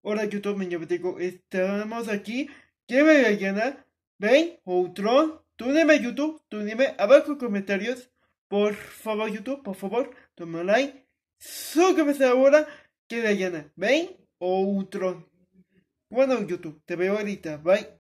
Hola YouTube, me digo, Estamos aquí. ¿Qué me va ¿Ven? ¿Outron? Tú dime YouTube, tú dime abajo en comentarios. Por favor YouTube, por favor, toma like. Suscríbete ahora. que da ¿Ven? ¿Outron? Bueno YouTube, te veo ahorita. Bye.